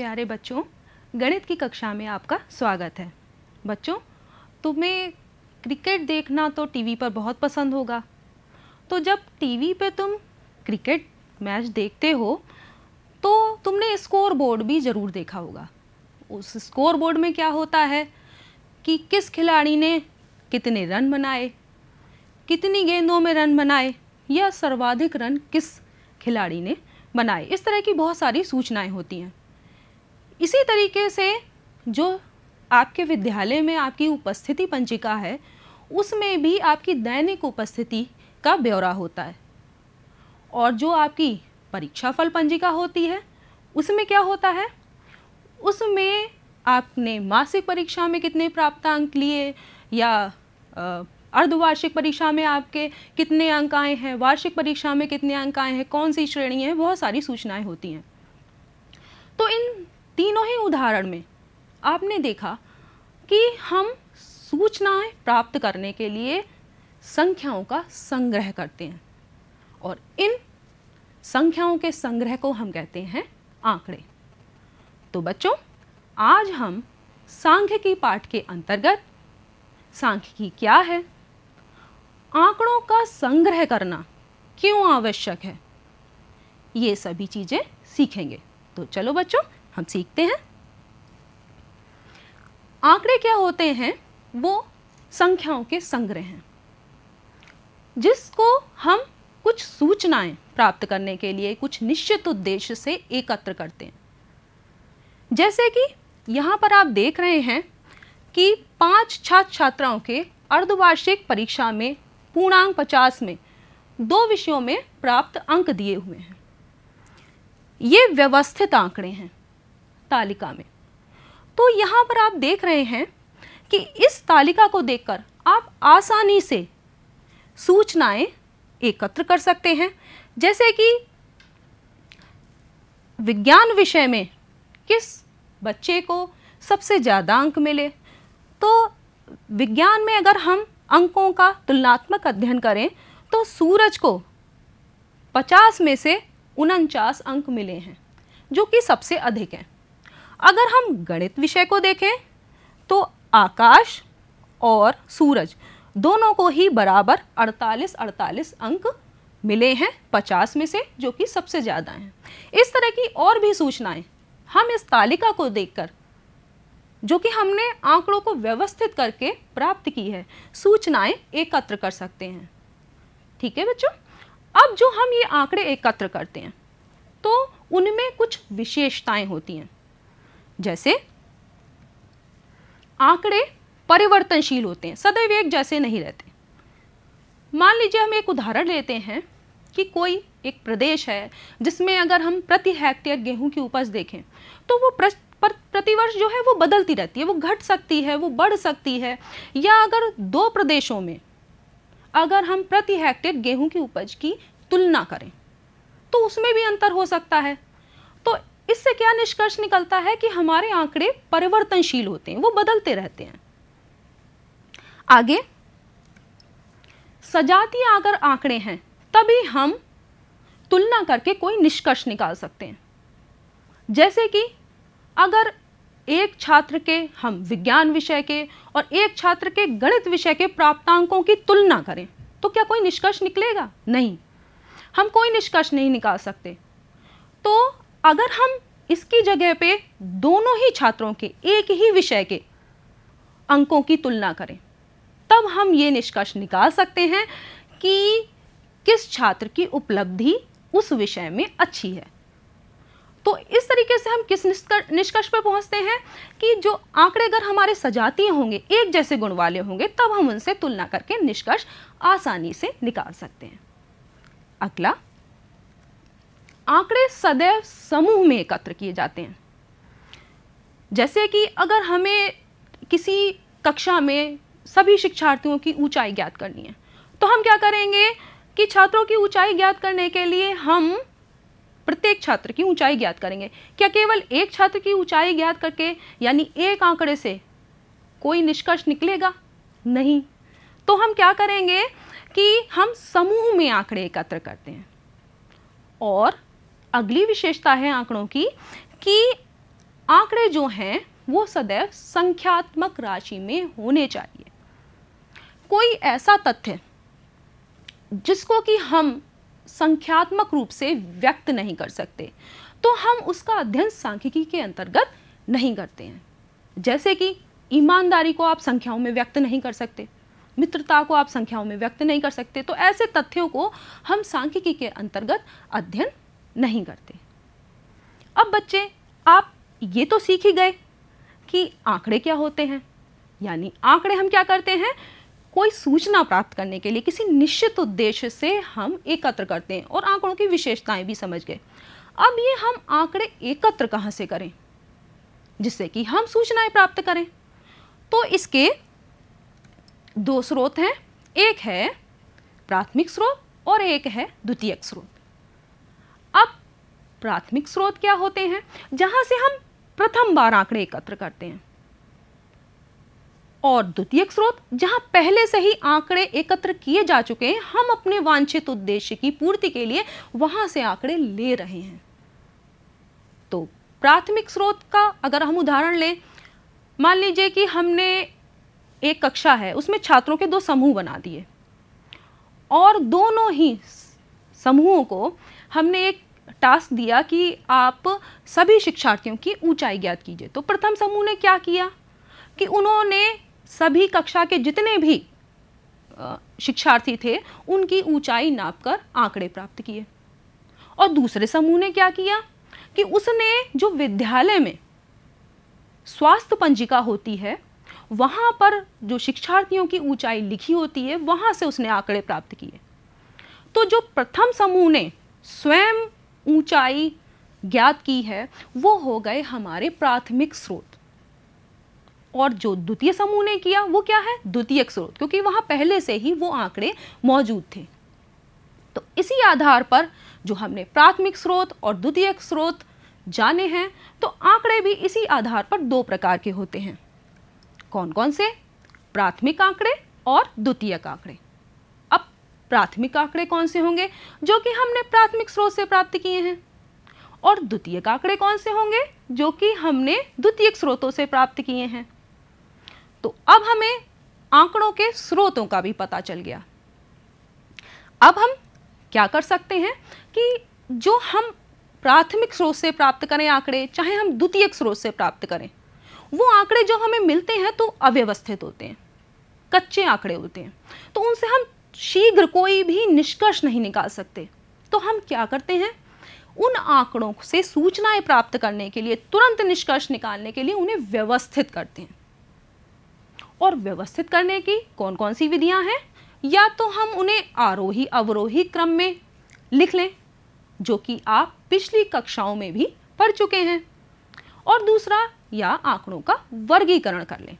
प्यारे बच्चों गणित की कक्षा में आपका स्वागत है बच्चों तुम्हें क्रिकेट देखना तो टीवी पर बहुत पसंद होगा तो जब टीवी पे तुम क्रिकेट मैच देखते हो तो तुमने स्कोर बोर्ड भी ज़रूर देखा होगा उस स्कोर बोर्ड में क्या होता है कि किस खिलाड़ी ने कितने रन बनाए कितनी गेंदों में रन बनाए या सर्वाधिक रन किस खिलाड़ी ने बनाए इस तरह की बहुत सारी सूचनाएं होती हैं इसी तरीके से जो आपके विद्यालय में आपकी उपस्थिति पंचिका है उसमें भी आपकी दैनिक उपस्थिति का ब्यौरा होता है और जो आपकी परीक्षा फल पंजिका होती है उसमें क्या होता है उसमें आपने मासिक परीक्षा में कितने प्राप्त अंक लिए या अर्धवार्षिक परीक्षा में आपके कितने अंक आए हैं वार्षिक परीक्षा में कितने अंक आए हैं कौन सी श्रेणी है बहुत सारी सूचनाएं होती हैं तो इन तीनों ही उदाहरण में आपने देखा कि हम सूचनाएं प्राप्त करने के लिए संख्याओं का संग्रह करते हैं और इन संख्याओं के संग्रह को हम कहते हैं आंकड़े तो बच्चों आज हम सांख्यिकी पाठ के अंतर्गत सांख्यिकी क्या है आंकड़ों का संग्रह करना क्यों आवश्यक है ये सभी चीज़ें सीखेंगे तो चलो बच्चों हम सीखते हैं आंकड़े क्या होते हैं वो संख्याओं के संग्रह हैं जिसको हम कुछ सूचनाएं प्राप्त करने के लिए कुछ निश्चित उद्देश्य से एकत्र करते हैं जैसे कि यहाँ पर आप देख रहे हैं कि पांच छात्र छात्राओं के अर्धवार्षिक परीक्षा में पूर्णांक पचास में दो विषयों में प्राप्त अंक दिए हुए हैं ये व्यवस्थित आंकड़े हैं तालिका में तो यहाँ पर आप देख रहे हैं कि इस तालिका को देखकर आप आसानी से सूचनाएं एकत्र कर सकते हैं जैसे कि विज्ञान विषय में किस बच्चे को सबसे ज़्यादा अंक मिले तो विज्ञान में अगर हम अंकों का तुलनात्मक अध्ययन करें तो सूरज को 50 में से उनचास अंक मिले हैं जो कि सबसे अधिक हैं अगर हम गणित विषय को देखें तो आकाश और सूरज दोनों को ही बराबर 48 48 अंक मिले हैं 50 में से जो कि सबसे ज़्यादा हैं इस तरह की और भी सूचनाएं हम इस तालिका को देखकर जो कि हमने आंकड़ों को व्यवस्थित करके प्राप्त की है सूचनाएं एकत्र कर सकते हैं ठीक है बच्चों अब जो हम ये आंकड़े एकत्र करते हैं तो उनमें कुछ विशेषताएं होती हैं जैसे आंकड़े परिवर्तनशील होते हैं सदैव एक जैसे नहीं रहते मान लीजिए हम एक उदाहरण लेते हैं कि कोई एक प्रदेश है जिसमें अगर हम प्रति हेक्टेयर गेहूं की उपज देखें तो वो प्र, प्रतिवर्ष जो है वो बदलती रहती है वो घट सकती है वो बढ़ सकती है या अगर दो प्रदेशों में अगर हम प्रति हेक्टेयर गेहूं की उपज की तुलना करें तो उसमें भी अंतर हो सकता है इससे क्या निष्कर्ष निकलता है कि हमारे आंकड़े परिवर्तनशील होते हैं वो बदलते रहते हैं आगे सजातीय अगर आंकड़े हैं तभी हम तुलना करके कोई निष्कर्ष निकाल सकते हैं जैसे कि अगर एक छात्र के हम विज्ञान विषय के और एक छात्र के गणित विषय के प्राप्तांकों की तुलना करें तो क्या कोई निष्कर्ष निकलेगा नहीं हम कोई निष्कर्ष नहीं निकाल सकते तो अगर हम इसकी जगह पे दोनों ही छात्रों के एक ही विषय के अंकों की तुलना करें तब हम ये निष्कर्ष निकाल सकते हैं कि किस छात्र की उपलब्धि उस विषय में अच्छी है तो इस तरीके से हम किस निष्कर्ष पर पहुंचते हैं कि जो आंकड़े अगर हमारे सजातीय होंगे एक जैसे गुण वाले होंगे तब हम उनसे तुलना करके निष्कर्ष आसानी से निकाल सकते हैं अगला आंकड़े सदैव समूह में एकत्र किए जाते हैं जैसे कि अगर हमें किसी कक्षा में सभी शिक्षार्थियों की ऊंचाई ज्ञात करनी है तो हम क्या करेंगे कि छात्रों की ऊंचाई ज्ञात करने के लिए हम प्रत्येक छात्र की ऊंचाई ज्ञात करेंगे क्या केवल एक छात्र की ऊंचाई ज्ञात करके यानी एक आंकड़े से कोई निष्कर्ष निकलेगा नहीं तो हम क्या करेंगे कि हम समूह में आंकड़े एकत्र करते हैं और अगली विशेषता है आंकड़ों की कि आंकड़े जो हैं वो सदैव संख्यात्मक राशि में होने चाहिए कोई ऐसा तथ्य जिसको कि हम संख्यात्मक रूप से व्यक्त नहीं कर सकते तो हम उसका अध्ययन सांख्यिकी के अंतर्गत नहीं करते हैं जैसे कि ईमानदारी को आप संख्याओं में व्यक्त नहीं कर सकते मित्रता को आप संख्याओं में व्यक्त नहीं कर सकते तो ऐसे तथ्यों को हम सांख्यिकी के अंतर्गत अध्ययन नहीं करते अब बच्चे आप ये तो सीख ही गए कि आंकड़े क्या होते हैं यानी आंकड़े हम क्या करते हैं कोई सूचना प्राप्त करने के लिए किसी निश्चित उद्देश्य से हम एकत्र करते हैं और आंकड़ों की विशेषताएं भी समझ गए अब ये हम आंकड़े एकत्र कहाँ से करें जिससे कि हम सूचनाएं प्राप्त करें तो इसके दो स्रोत हैं एक है प्राथमिक स्रोत और एक है द्वितीयक स्रोत प्राथमिक स्रोत क्या होते हैं जहां से हम प्रथम बार आंकड़े एकत्र करते हैं और द्वितीयक स्रोत जहां पहले से ही आंकड़े एकत्र किए जा चुके हैं हम अपने वांछित उद्देश्य की पूर्ति के लिए वहां से आंकड़े ले रहे हैं तो प्राथमिक स्रोत का अगर हम उदाहरण लें मान लीजिए कि हमने एक कक्षा है उसमें छात्रों के दो समूह बना दिए और दोनों ही समूहों को हमने एक टास्क दिया कि आप सभी शिक्षार्थियों की ऊंचाई ज्ञात कीजिए तो प्रथम समूह ने क्या किया कि उन्होंने सभी कक्षा के जितने भी शिक्षार्थी थे उनकी ऊंचाई नापकर आंकड़े प्राप्त किए और दूसरे समूह ने क्या किया कि उसने जो विद्यालय में स्वास्थ्य पंजिका होती है वहां पर जो शिक्षार्थियों की ऊंचाई लिखी होती है वहां से उसने आंकड़े प्राप्त किए तो जो प्रथम समूह ने स्वयं ऊंचाई ज्ञात की है वो हो गए हमारे प्राथमिक स्रोत और जो द्वितीय समूह ने किया वो क्या है द्वितीय स्रोत क्योंकि वहां पहले से ही वो आंकड़े मौजूद थे तो इसी आधार पर जो हमने प्राथमिक स्रोत और द्वितीय स्रोत जाने हैं तो आंकड़े भी इसी आधार पर दो प्रकार के होते हैं कौन कौन से प्राथमिक आंकड़े और द्वितीयक आंकड़े प्राथमिक आंकड़े कौन से होंगे जो कि हमने प्राथमिक स्रोत से प्राप्त किए हैं और द्वितीय आंकड़े कौन से होंगे जो कि हमने द्वितीय स्रोतों से प्राप्त किए हैं तो अब हमें आंकड़ों के स्रोतों का भी पता चल गया अब हम क्या कर सकते हैं कि जो हम प्राथमिक स्रोत से प्राप्त करें आंकड़े चाहे हम द्वितीय स्रोत से प्राप्त करें वो आंकड़े जो हमें मिलते हैं तो अव्यवस्थित होते हैं कच्चे आंकड़े होते हैं तो उनसे हम शीघ्र कोई भी निष्कर्ष नहीं निकाल सकते तो हम क्या करते हैं उन आंकड़ों से सूचनाएं प्राप्त करने के लिए तुरंत निष्कर्ष निकालने के लिए उन्हें व्यवस्थित करते हैं और व्यवस्थित करने की कौन कौन सी विधियां हैं या तो हम उन्हें आरोही अवरोही क्रम में लिख लें जो कि आप पिछली कक्षाओं में भी पढ़ चुके हैं और दूसरा या आंकड़ों का वर्गीकरण कर लें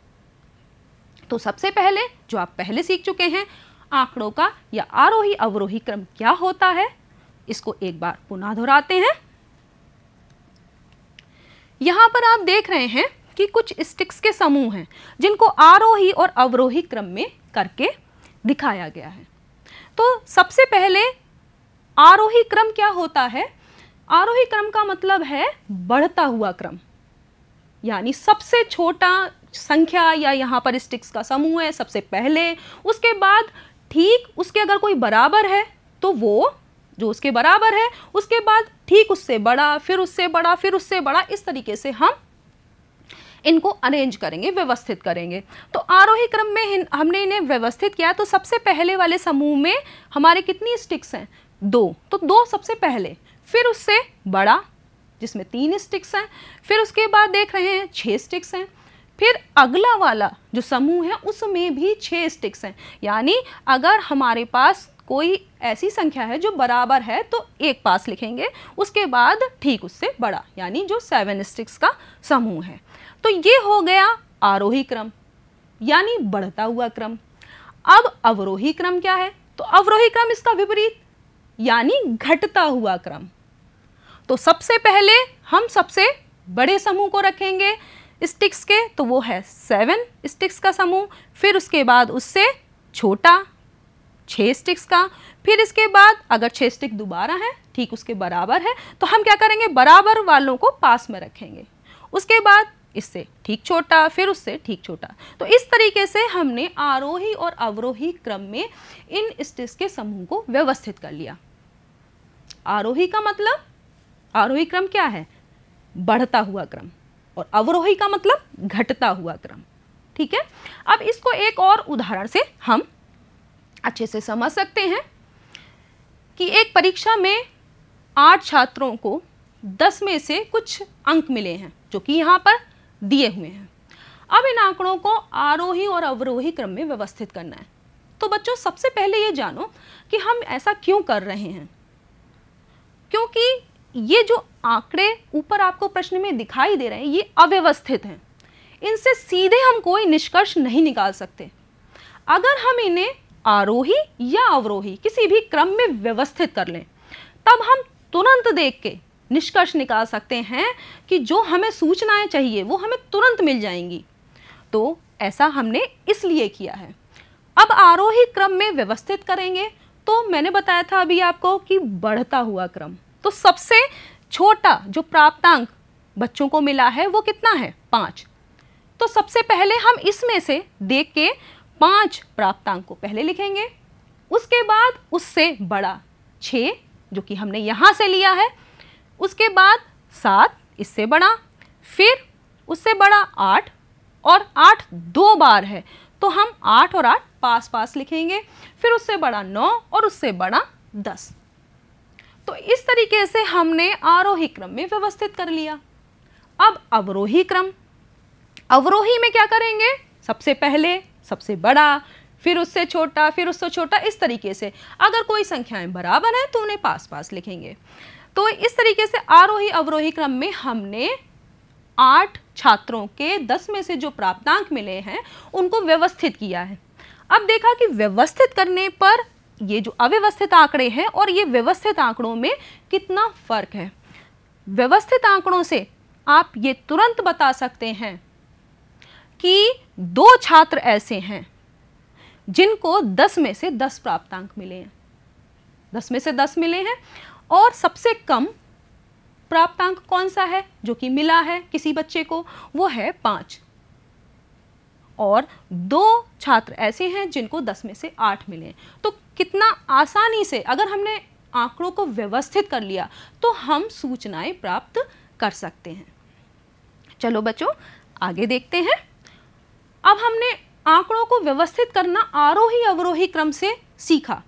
तो सबसे पहले जो आप पहले सीख चुके हैं आंकड़ों का या आरोही अवरोही क्रम क्या होता है इसको एक बार पुनः दोहराते हैं यहां पर आप देख रहे हैं कि कुछ स्टिक्स के समूह हैं जिनको आरोही और अवरोही क्रम में करके दिखाया गया है तो सबसे पहले आरोही क्रम क्या होता है आरोही क्रम का मतलब है बढ़ता हुआ क्रम यानी सबसे छोटा संख्या या यहाँ पर स्टिक्स का समूह है सबसे पहले उसके बाद ठीक उसके अगर कोई बराबर है तो वो जो उसके बराबर है उसके बाद ठीक उससे बड़ा फिर उससे बड़ा फिर उससे बड़ा इस तरीके से हम इनको अरेंज करेंगे व्यवस्थित करेंगे तो आरोही क्रम में हमने इन्हें व्यवस्थित किया तो सबसे पहले वाले समूह में हमारे कितनी स्टिक्स हैं दो तो दो सबसे पहले फिर उससे बड़ा जिसमें तीन स्टिक्स हैं फिर उसके बाद देख रहे हैं छः स्टिक्स हैं फिर अगला वाला जो समूह है उसमें भी छः स्टिक्स हैं यानी अगर हमारे पास कोई ऐसी संख्या है जो बराबर है तो एक पास लिखेंगे उसके बाद ठीक उससे बड़ा यानी जो सेवन स्टिक्स का समूह है तो ये हो गया आरोही क्रम यानी बढ़ता हुआ क्रम अब अवरोही क्रम क्या है तो अवरोही क्रम इसका विपरीत यानी घटता हुआ क्रम तो सबसे पहले हम सबसे बड़े समूह को रखेंगे स्टिक्स के तो वो है सेवन स्टिक्स का समूह फिर उसके बाद उससे छोटा छः स्टिक्स का फिर इसके बाद अगर छः स्टिक दोबारा है ठीक उसके बराबर है तो हम क्या करेंगे बराबर वालों को पास में रखेंगे उसके बाद इससे ठीक छोटा फिर उससे ठीक छोटा तो इस तरीके से हमने आरोही और अवरोही क्रम में इन स्टिक्स के समूह को व्यवस्थित कर लिया आरोही का मतलब आरोही क्रम क्या है बढ़ता हुआ क्रम और अवरोही का मतलब घटता हुआ क्रम ठीक है अब इसको एक और उदाहरण से हम अच्छे से समझ सकते हैं कि एक परीक्षा में आठ छात्रों को दस में से कुछ अंक मिले हैं जो कि यहाँ पर दिए हुए हैं अब इन आंकड़ों को आरोही और अवरोही क्रम में व्यवस्थित करना है तो बच्चों सबसे पहले ये जानो कि हम ऐसा क्यों कर रहे हैं क्योंकि ये जो आंकड़े ऊपर आपको प्रश्न में दिखाई दे रहे हैं ये अव्यवस्थित हैं इनसे सीधे हम कोई निष्कर्ष नहीं निकाल सकते अगर हम इन्हें आरोही या अवरोही किसी भी क्रम में व्यवस्थित कर लें तब हम तुरंत देख के निष्कर्ष निकाल सकते हैं कि जो हमें सूचनाएं चाहिए वो हमें तुरंत मिल जाएंगी तो ऐसा हमने इसलिए किया है अब आरोही क्रम में व्यवस्थित करेंगे तो मैंने बताया था अभी आपको कि बढ़ता हुआ क्रम तो सबसे छोटा जो प्राप्तांक बच्चों को मिला है वो कितना है पाँच तो सबसे पहले हम इसमें से देख के पाँच प्राप्तांक को पहले लिखेंगे उसके बाद उससे बड़ा छः जो कि हमने यहाँ से लिया है उसके बाद सात इससे बड़ा फिर उससे बड़ा आठ और आठ दो बार है तो हम आठ और आठ पास पास लिखेंगे फिर उससे बड़ा नौ और उससे बड़ा दस तो इस तरीके से हमने आरोही क्रम में व्यवस्थित कर लिया अब अवरोही क्रम अवरोही में क्या करेंगे सबसे पहले सबसे बड़ा फिर उससे छोटा फिर उससे छोटा इस तरीके से अगर कोई संख्याएं बराबर हैं तो उन्हें पास पास लिखेंगे तो इस तरीके से आरोही अवरोही क्रम में हमने आठ छात्रों के दस में से जो प्राप्तांक मिले हैं उनको व्यवस्थित किया है अब देखा कि व्यवस्थित करने पर ये जो अव्यवस्थित आंकड़े हैं और ये व्यवस्थित आंकड़ों में कितना फ़र्क है व्यवस्थित आंकड़ों से आप ये तुरंत बता सकते हैं कि दो छात्र ऐसे हैं जिनको 10 में से 10 प्राप्तांक मिले हैं 10 में से 10 मिले हैं और सबसे कम प्राप्तांक कौन सा है जो कि मिला है किसी बच्चे को वो है पांच और दो छात्र ऐसे हैं जिनको दस में से आठ मिले तो कितना आसानी से अगर हमने आंकड़ों को व्यवस्थित कर लिया तो हम सूचनाएं प्राप्त कर सकते हैं चलो बच्चों आगे देखते हैं अब हमने आंकड़ों को व्यवस्थित करना आरोही अवरोही क्रम से सीखा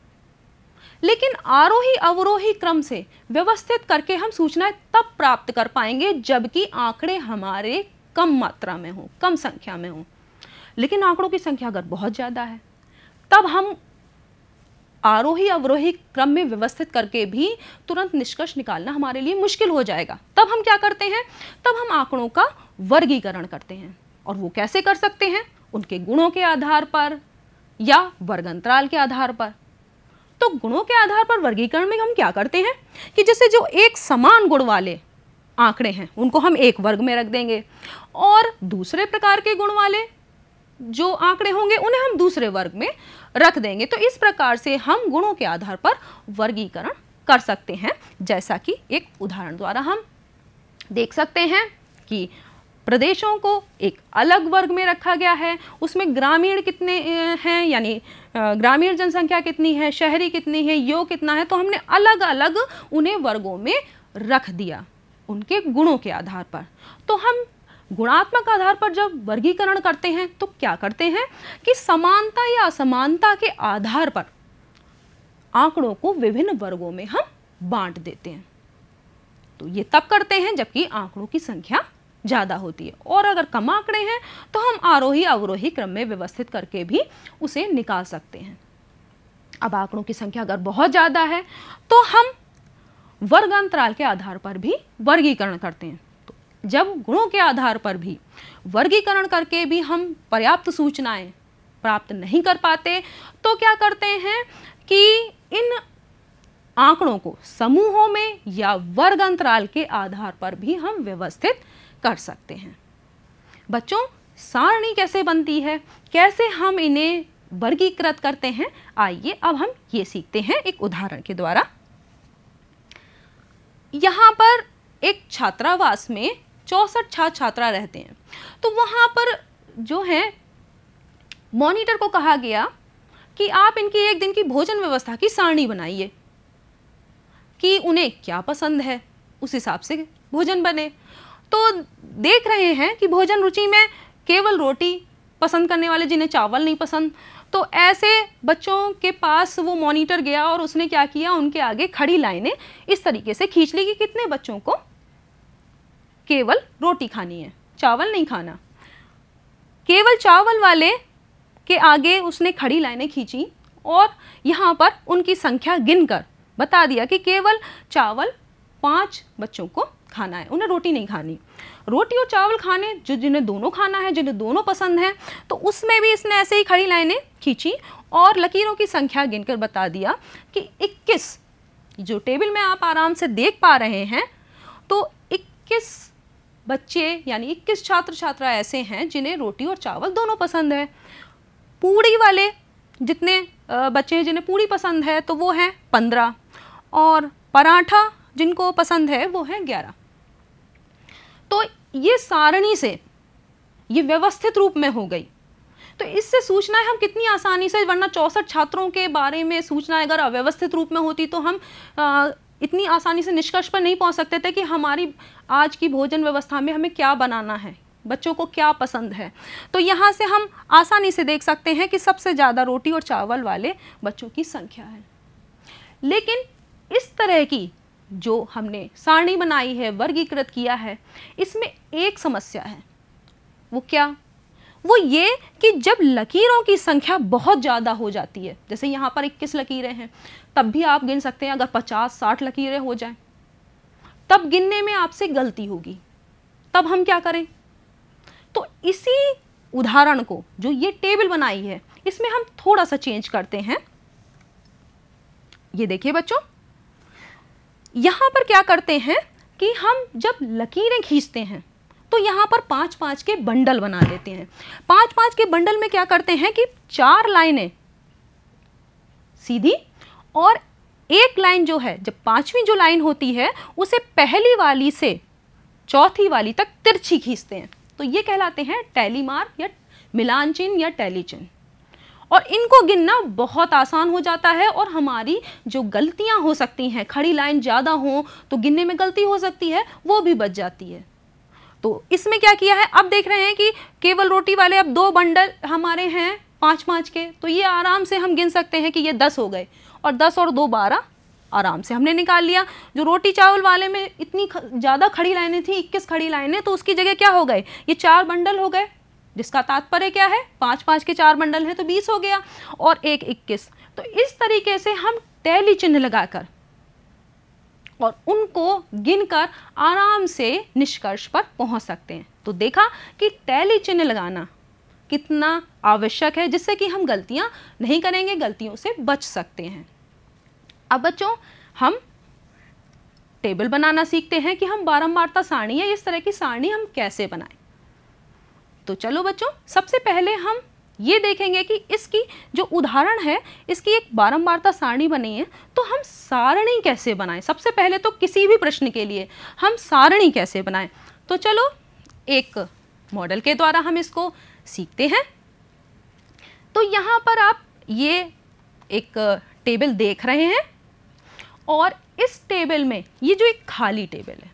लेकिन आरोही अवरोही क्रम से व्यवस्थित करके हम सूचनाएं तब प्राप्त कर पाएंगे जबकि आंकड़े हमारे कम मात्रा में हों कम संख्या में हों लेकिन आंकड़ों की संख्या अगर बहुत ज़्यादा है तब हम आरोही अवरोही क्रम में व्यवस्थित करके भी तुरंत निष्कर्ष निकालना हमारे लिए मुश्किल हो जाएगा तब हम क्या करते हैं तब हम आंकड़ों का वर्गीकरण करते हैं और वो कैसे कर सकते हैं उनके गुणों के आधार पर या वर्ग अंतराल के आधार पर तो गुणों के आधार पर वर्गीकरण में हम क्या करते हैं कि जैसे जो एक समान गुण वाले आंकड़े हैं उनको हम एक वर्ग में रख देंगे और दूसरे प्रकार के गुण वाले जो आंकड़े होंगे उन्हें हम दूसरे वर्ग में रख देंगे तो इस प्रकार से हम गुणों के आधार पर वर्गीकरण कर सकते हैं जैसा कि एक उदाहरण द्वारा हम देख सकते हैं कि प्रदेशों को एक अलग वर्ग में रखा गया है उसमें ग्रामीण कितने हैं यानी ग्रामीण जनसंख्या कितनी है शहरी कितनी है यो कितना है तो हमने अलग अलग उन्हें वर्गों में रख दिया उनके गुणों के आधार पर तो हम गुणात्मक आधार पर जब वर्गीकरण करते हैं तो क्या करते हैं कि समानता या असमानता के आधार पर आंकड़ों को विभिन्न वर्गों में हम बांट देते हैं तो ये तब करते हैं जबकि आंकड़ों की संख्या ज़्यादा होती है और अगर कम आंकड़े हैं तो हम आरोही अवरोही क्रम में व्यवस्थित करके भी उसे निकाल सकते हैं अब आंकड़ों की संख्या अगर बहुत ज़्यादा है तो हम वर्ग अंतराल के आधार पर भी वर्गीकरण करते हैं जब गुणों के आधार पर भी वर्गीकरण करके भी हम पर्याप्त सूचनाएं प्राप्त नहीं कर पाते तो क्या करते हैं कि इन आंकड़ों को समूहों में या वर्ग अंतराल के आधार पर भी हम व्यवस्थित कर सकते हैं बच्चों सारणी कैसे बनती है कैसे हम इन्हें वर्गीकृत करते हैं आइए अब हम ये सीखते हैं एक उदाहरण के द्वारा यहां पर एक छात्रावास में चौंसठ छात्र छात्रा रहते हैं तो वहाँ पर जो है मॉनिटर को कहा गया कि आप इनकी एक दिन की भोजन व्यवस्था की सारणी बनाइए कि उन्हें क्या पसंद है उस हिसाब से भोजन बने तो देख रहे हैं कि भोजन रुचि में केवल रोटी पसंद करने वाले जिन्हें चावल नहीं पसंद तो ऐसे बच्चों के पास वो मॉनिटर गया और उसने क्या किया उनके आगे खड़ी लाइनें इस तरीके से खींच ली कि कितने बच्चों को केवल रोटी खानी है चावल नहीं खाना केवल चावल वाले के आगे उसने खड़ी लाइनें खींची और यहाँ पर उनकी संख्या गिनकर बता दिया कि केवल चावल पांच बच्चों को खाना है उन्हें रोटी नहीं खानी रोटी और चावल खाने जो जिन्हें दोनों खाना है जिन्हें दोनों पसंद है तो उसमें भी इसने ऐसे ही खड़ी लाइनें खींची और लकीरों की संख्या गिनकर बता दिया कि 21 जो टेबल में आप आराम से देख पा रहे हैं तो 21 बच्चे यानी इक्कीस छात्र छात्रा ऐसे हैं जिन्हें रोटी और चावल दोनों पसंद है पूड़ी वाले जितने बच्चे हैं जिन्हें पूड़ी पसंद है तो वो हैं पंद्रह और पराठा जिनको पसंद है वो है ग्यारह तो ये सारणी से ये व्यवस्थित रूप में हो गई तो इससे सूचना हम कितनी आसानी से वरना चौंसठ छात्रों के बारे में सूचना अगर अव्यवस्थित रूप में होती तो हम आ, इतनी आसानी से निष्कर्ष पर नहीं पहुंच सकते थे कि हमारी आज की भोजन व्यवस्था में हमें क्या बनाना है बच्चों को क्या पसंद है तो यहाँ से हम आसानी से देख सकते हैं कि सबसे ज़्यादा रोटी और चावल वाले बच्चों की संख्या है लेकिन इस तरह की जो हमने सारणी बनाई है वर्गीकृत किया है इसमें एक समस्या है वो क्या वो ये कि जब लकीरों की संख्या बहुत ज़्यादा हो जाती है जैसे यहाँ पर इक्कीस लकीरें हैं तब भी आप गिन सकते हैं अगर पचास साठ लकीरें हो जाएं तब गिनने में आपसे गलती होगी तब हम क्या करें तो इसी उदाहरण को जो ये टेबल बनाई है इसमें हम थोड़ा सा चेंज करते हैं ये देखिए बच्चों यहां पर क्या करते हैं कि हम जब लकीरें खींचते हैं तो यहां पर पांच पांच के बंडल बना देते हैं पांच पांच के बंडल में क्या करते हैं कि चार लाइनें सीधी और एक लाइन जो है जब पांचवी जो लाइन होती है उसे पहली वाली से चौथी वाली तक तिरछी खींचते हैं तो ये कहलाते हैं टैली या मिलान चिन्ह या टैली चिन्ह और इनको गिनना बहुत आसान हो जाता है और हमारी जो गलतियां हो सकती हैं खड़ी लाइन ज़्यादा हो तो गिनने में गलती हो सकती है वो भी बच जाती है तो इसमें क्या किया है अब देख रहे हैं कि केवल रोटी वाले अब दो बंडल हमारे हैं पाँच पाँच के तो ये आराम से हम गिन सकते हैं कि ये दस हो गए और दस और दो बारह आराम से हमने निकाल लिया जो रोटी चावल वाले में इतनी ज़्यादा खड़ी लाइनें थी इक्कीस खड़ी लाइनें तो उसकी जगह क्या हो गए ये चार बंडल हो गए जिसका तात्पर्य क्या है पाँच पाँच के चार बंडल हैं तो बीस हो गया और एक इक्कीस तो इस तरीके से हम टैली चिन्ह लगाकर और उनको गिनकर आराम से निष्कर्ष पर पहुंच सकते हैं तो देखा कि टैली चिन्ह लगाना कितना आवश्यक है जिससे कि हम गलतियाँ नहीं करेंगे गलतियों से बच सकते हैं अब बच्चों हम टेबल बनाना सीखते हैं कि हम बारम्बारता सारणी या इस तरह की सारणी हम कैसे बनाएं तो चलो बच्चों सबसे पहले हम ये देखेंगे कि इसकी जो उदाहरण है इसकी एक बारंबारता सारणी बनी है तो हम सारणी कैसे बनाएं सबसे पहले तो किसी भी प्रश्न के लिए हम सारणी कैसे बनाएं तो चलो एक मॉडल के द्वारा हम इसको सीखते हैं तो यहाँ पर आप ये एक टेबल देख रहे हैं और इस टेबल में ये जो एक खाली टेबल है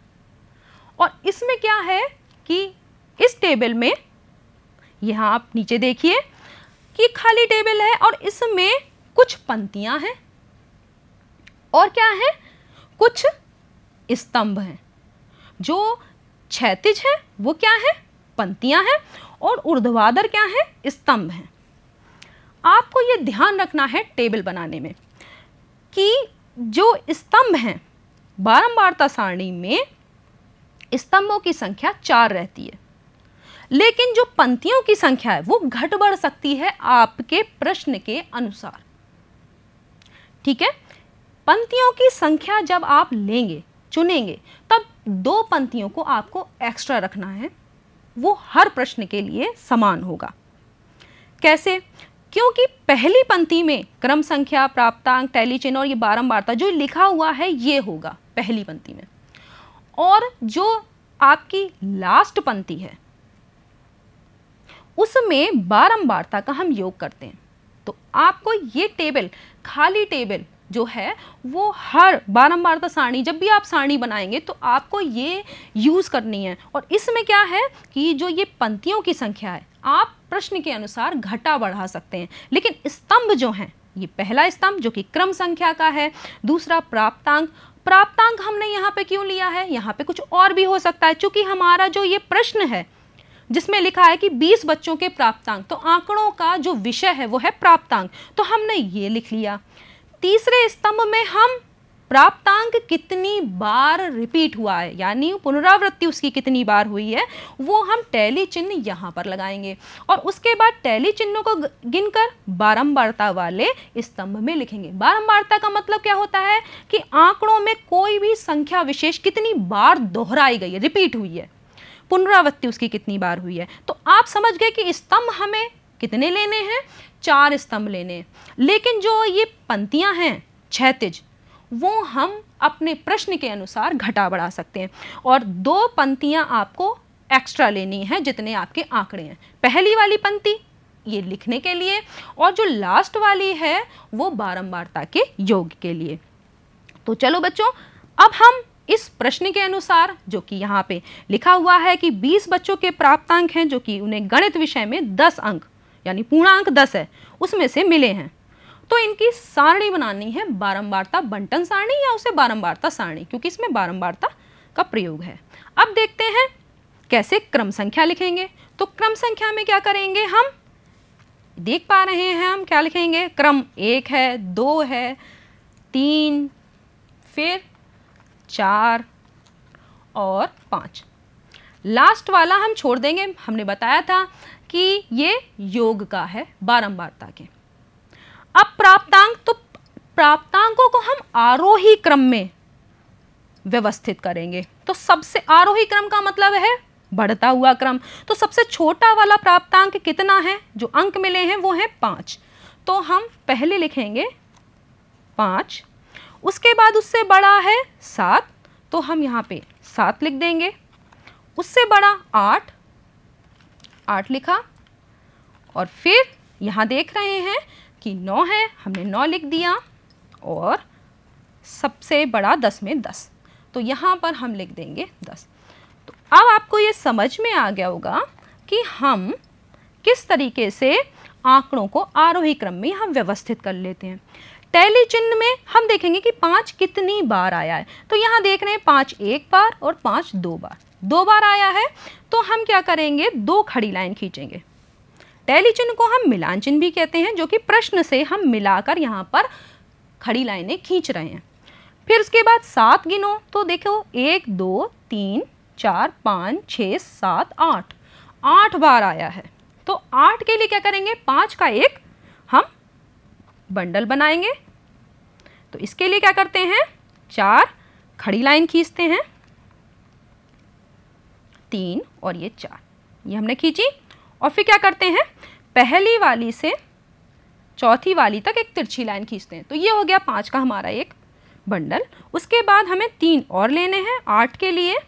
और इसमें क्या है कि इस टेबल में यहाँ आप नीचे देखिए कि खाली टेबल है और इसमें कुछ पंक्तियाँ हैं और क्या है कुछ स्तंभ हैं जो क्षैतिज है वो क्या है पंक्तियाँ हैं और ऊर्ध्वाधर क्या है स्तंभ हैं आपको ये ध्यान रखना है टेबल बनाने में कि जो स्तंभ हैं बारंबारता सारणी में स्तंभों की संख्या चार रहती है लेकिन जो पंक्तियों की संख्या है वो घट बढ़ सकती है आपके प्रश्न के अनुसार ठीक है पंक्तियों की संख्या जब आप लेंगे चुनेंगे तब दो पंक्तियों को आपको एक्स्ट्रा रखना है वो हर प्रश्न के लिए समान होगा कैसे क्योंकि पहली पंक्ति में क्रम संख्या प्राप्तांक टैली चिन्ह और ये बारंबारता जो लिखा हुआ है ये होगा पहली पंक्ति में और जो आपकी लास्ट पंक्ति है उसमें बारंबारता का हम योग करते हैं तो आपको ये टेबल खाली टेबल जो है वो हर का सारणी जब भी आप सारणी बनाएंगे तो आपको ये यूज़ करनी है और इसमें क्या है कि जो ये पंक्तियों की संख्या है आप प्रश्न के अनुसार घटा बढ़ा सकते हैं लेकिन स्तंभ जो हैं ये पहला स्तंभ जो कि क्रम संख्या का है दूसरा प्राप्तांक प्राप्तांक हमने यहाँ पे क्यों लिया है यहाँ पे कुछ और भी हो सकता है चूंकि हमारा जो ये प्रश्न है जिसमें लिखा है कि 20 बच्चों के प्राप्तांक तो आंकड़ों का जो विषय है वो है प्राप्तांक तो हमने ये लिख लिया तीसरे स्तंभ में हम प्राप्तांक कितनी बार रिपीट हुआ है यानी पुनरावृत्ति उसकी कितनी बार हुई है वो हम टैली चिन्ह यहाँ पर लगाएंगे और उसके बाद टैली चिन्हों को गिनकर बारंबारता वाले स्तंभ में लिखेंगे बारंबारता का मतलब क्या होता है कि आंकड़ों में कोई भी संख्या विशेष कितनी बार दोहराई गई है रिपीट हुई है पुनरावृत्ति उसकी कितनी बार हुई है तो आप समझ गए कि स्तंभ हमें कितने लेने हैं चार स्तंभ लेने लेकिन जो ये पंक्तियाँ हैं क्षैतिज वो हम अपने प्रश्न के अनुसार घटा बढ़ा सकते हैं और दो पंक्तियाँ आपको एक्स्ट्रा लेनी है जितने आपके आंकड़े हैं पहली वाली पंक्ति ये लिखने के लिए और जो लास्ट वाली है वो बारंबारता के योग के लिए तो चलो बच्चों अब हम इस प्रश्न के अनुसार जो कि यहाँ पे लिखा हुआ है कि 20 बच्चों के प्राप्तांक हैं जो कि उन्हें गणित विषय में 10 अंक यानी पूर्णांक दस है उसमें से मिले हैं तो इनकी सारणी बनानी है बारंबारता बंटन सारणी या उसे बारंबारता सारणी क्योंकि इसमें बारंबारता का प्रयोग है अब देखते हैं कैसे क्रम संख्या लिखेंगे तो क्रम संख्या में क्या करेंगे हम देख पा रहे हैं हम क्या लिखेंगे क्रम एक है दो है तीन फिर चार और पाँच लास्ट वाला हम छोड़ देंगे हमने बताया था कि ये योग का है बारंबारता के अब प्राप्तांक तो प्राप्तांकों को हम आरोही क्रम में व्यवस्थित करेंगे तो सबसे आरोही क्रम का मतलब है बढ़ता हुआ क्रम तो सबसे छोटा वाला प्राप्तांक कितना है जो अंक मिले हैं वो है पांच तो हम पहले लिखेंगे पांच उसके बाद उससे बड़ा है सात तो हम यहाँ पे सात लिख देंगे उससे बड़ा आठ आठ लिखा और फिर यहाँ देख रहे हैं कि नौ है हमने नौ लिख दिया और सबसे बड़ा दस में दस तो यहाँ पर हम लिख देंगे दस तो अब आपको ये समझ में आ गया होगा कि हम किस तरीके से आंकड़ों को आरोही क्रम में हम व्यवस्थित कर लेते हैं टैली चिन्ह में हम देखेंगे कि पाँच कितनी बार आया है तो यहाँ देख रहे हैं पाँच एक बार और पाँच दो बार दो बार आया है तो हम क्या करेंगे दो खड़ी लाइन खींचेंगे टैली चिन्ह को हम मिलान चिन्ह भी कहते हैं जो कि प्रश्न से हम मिलाकर यहाँ पर खड़ी लाइनें खींच रहे हैं फिर उसके बाद सात गिनो तो देखो एक दो तीन चार पाँच छ सात आठ आठ बार आया है तो आठ के लिए क्या करेंगे पाँच का एक हम बंडल बनाएंगे तो इसके लिए क्या करते हैं चार खड़ी लाइन खींचते हैं तीन और ये चार ये हमने खींची और फिर क्या करते हैं पहली वाली से चौथी वाली तक एक तिरछी लाइन खींचते हैं तो ये हो गया पाँच का हमारा एक बंडल उसके बाद हमें तीन और लेने हैं आठ के लिए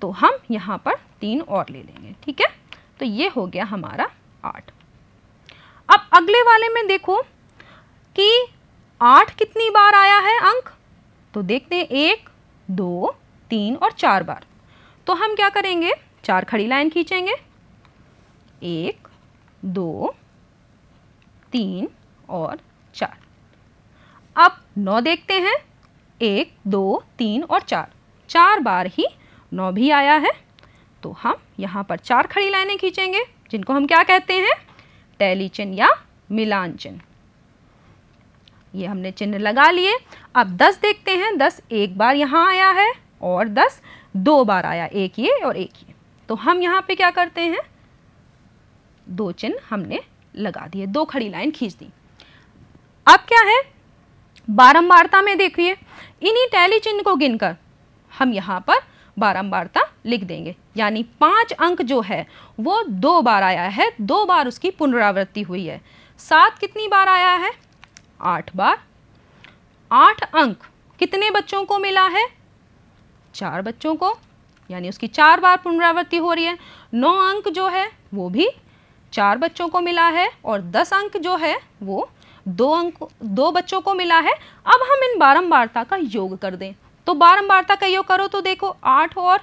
तो हम यहाँ पर तीन और ले लेंगे ठीक है तो ये हो गया हमारा आठ अब अगले वाले में देखो कि आठ कितनी बार आया है अंक तो देखते हैं एक दो तीन और चार बार तो हम क्या करेंगे चार खड़ी लाइन खींचेंगे एक दो तीन और चार अब नौ देखते हैं एक दो तीन और चार चार बार ही नौ भी आया है तो हम यहाँ पर चार खड़ी लाइनें खींचेंगे जिनको हम क्या कहते हैं टैली चिन्ह या मिलान चिन्ह ये हमने चिन्ह लगा लिए अब दस देखते हैं दस एक बार यहाँ आया है और दस दो बार आया एक ये और एक ये तो हम यहाँ पे क्या करते हैं दो चिन्ह हमने लगा दिए दो खड़ी लाइन खींच दी अब क्या है बारंबारता में देखिए इन्हीं टैली चिन्ह को गिनकर हम यहाँ पर बारंबारता लिख देंगे यानी पांच अंक जो है वो दो बार आया है दो बार उसकी पुनरावृत्ति हुई है सात कितनी बार आया है आठ बार आठ अंक कितने बच्चों को मिला है चार बच्चों को यानी उसकी चार बार पुनरावृत्ति हो रही है नौ अंक जो है वो भी चार बच्चों को मिला है और दस अंक जो है वो दो अंक दो बच्चों को मिला है अब हम इन बारंबारता का योग कर दें तो बारंबारता का योग करो तो देखो आठ और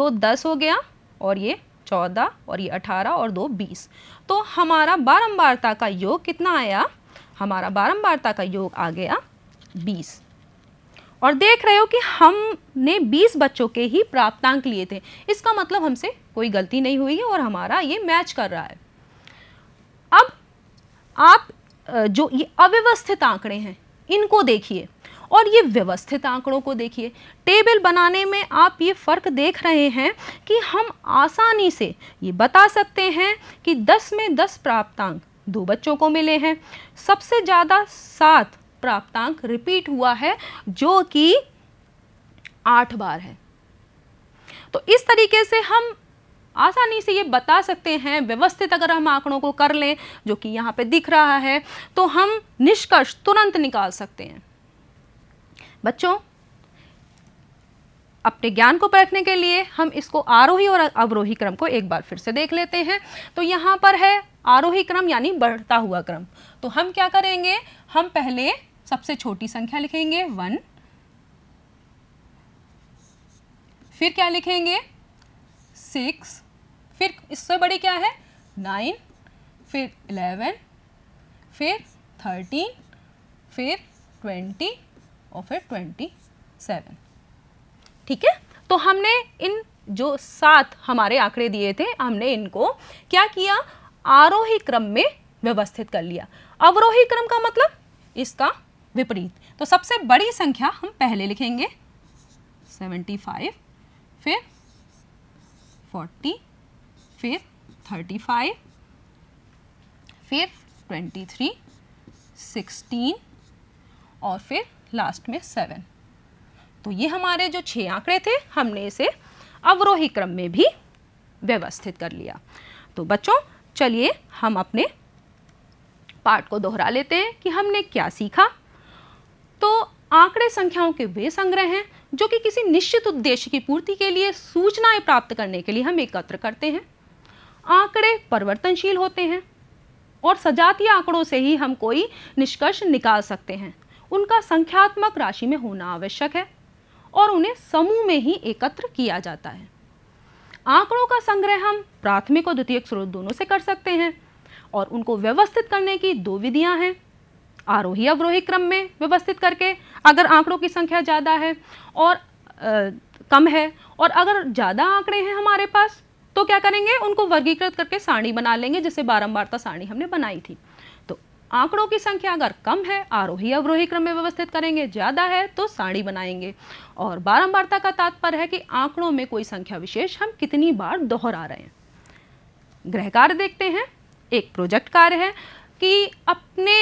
दो दस हो गया और ये चौदह और ये अठारह और दो बीस तो हमारा बारंबारता का योग कितना आया हमारा बारंबारता का योग आ गया बीस और देख रहे हो कि हमने 20 बच्चों के ही प्राप्तांक लिए थे इसका मतलब हमसे कोई गलती नहीं हुई है और हमारा ये मैच कर रहा है अब आप जो ये अव्यवस्थित आंकड़े हैं इनको देखिए और ये व्यवस्थित आंकड़ों को देखिए टेबल बनाने में आप ये फ़र्क देख रहे हैं कि हम आसानी से ये बता सकते हैं कि 10 में 10 प्राप्तांक दो बच्चों को मिले हैं सबसे ज़्यादा सात प्राप्तांक रिपीट हुआ है जो कि आठ बार है तो इस तरीके से हम आसानी से ये बता सकते हैं व्यवस्थित अगर हम आंकड़ों को कर लें जो कि यहाँ पे दिख रहा है तो हम निष्कर्ष तुरंत निकाल सकते हैं बच्चों अपने ज्ञान को परखने के लिए हम इसको आरोही और अवरोही क्रम को एक बार फिर से देख लेते हैं तो यहाँ पर है आरोही क्रम यानी बढ़ता हुआ क्रम तो हम क्या करेंगे हम पहले सबसे छोटी संख्या लिखेंगे वन फिर क्या लिखेंगे सिक्स फिर इससे बड़ी क्या है नाइन फिर इलेवन फिर थर्टीन फिर ट्वेंटी और फिर ट्वेंटी सेवन ठीक है तो हमने इन जो सात हमारे आंकड़े दिए थे हमने इनको क्या किया आरोही क्रम में व्यवस्थित कर लिया अवरोही क्रम का मतलब इसका विपरीत तो सबसे बड़ी संख्या हम पहले लिखेंगे 75 फिर 40 फिर 35 फिर 23 16 और फिर लास्ट में 7 तो ये हमारे जो छः आंकड़े थे हमने इसे अवरोही क्रम में भी व्यवस्थित कर लिया तो बच्चों चलिए हम अपने पार्ट को दोहरा लेते हैं कि हमने क्या सीखा तो आंकड़े संख्याओं के वे संग्रह हैं जो कि किसी निश्चित उद्देश्य की पूर्ति के लिए सूचनाएं प्राप्त करने के लिए हम एकत्र करते हैं आंकड़े परिवर्तनशील होते हैं और सजातीय आंकड़ों से ही हम कोई निष्कर्ष निकाल सकते हैं उनका संख्यात्मक राशि में होना आवश्यक है और उन्हें समूह में ही एकत्र किया जाता है आंकड़ों का संग्रह हम प्राथमिक और द्वितीयक स्रोत दोनों से कर सकते हैं और उनको व्यवस्थित करने की दो विधियां हैं आरोही अवरोही क्रम में व्यवस्थित करके अगर आंकड़ों की संख्या ज़्यादा है और आ, कम है और अगर ज़्यादा आंकड़े हैं हमारे पास तो क्या करेंगे उनको वर्गीकृत करके सारणी बना लेंगे जैसे बारंबारता सारणी हमने बनाई थी तो आंकड़ों की संख्या अगर कम है आरोही अवरोही क्रम में व्यवस्थित करेंगे ज़्यादा है तो सारणी बनाएंगे और बारंबारता का तात्पर्य है कि आंकड़ों में कोई संख्या विशेष हम कितनी बार दोहरा रहे हैं ग्रह कार्य देखते हैं एक प्रोजेक्ट कार्य है कि अपने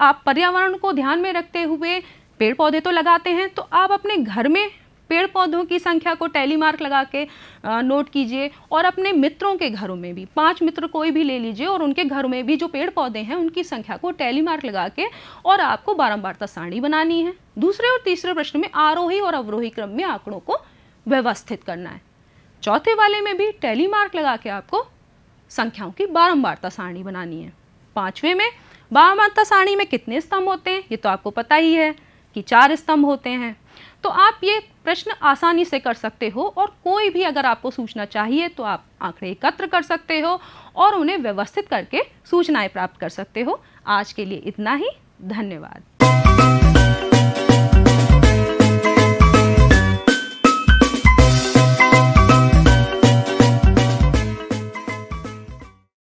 आप पर्यावरण को ध्यान में रखते हुए पेड़ पौधे तो लगाते हैं तो आप अपने घर में पेड़ पौधों की संख्या को टैली मार्क लगा के नोट कीजिए और अपने मित्रों के घरों में भी पांच मित्र कोई भी ले लीजिए और उनके घरों में भी जो पेड़ पौधे हैं उनकी संख्या को टैली मार्क लगा के और आपको बारम्बारता तसाणी बनानी है दूसरे और तीसरे प्रश्न में आरोही और अवरोही क्रम में आंकड़ों को व्यवस्थित करना है चौथे वाले में भी टैली मार्क लगा के आपको संख्याओं की बारम्बारता सारणी बनानी है पाँचवें में बाबा माता सारणी में कितने स्तंभ होते हैं ये तो आपको पता ही है कि चार स्तंभ होते हैं तो आप ये प्रश्न आसानी से कर सकते हो और कोई भी अगर आपको सूचना चाहिए तो आप आंकड़े एकत्र कर सकते हो और उन्हें व्यवस्थित करके सूचनाएं प्राप्त कर सकते हो आज के लिए इतना ही धन्यवाद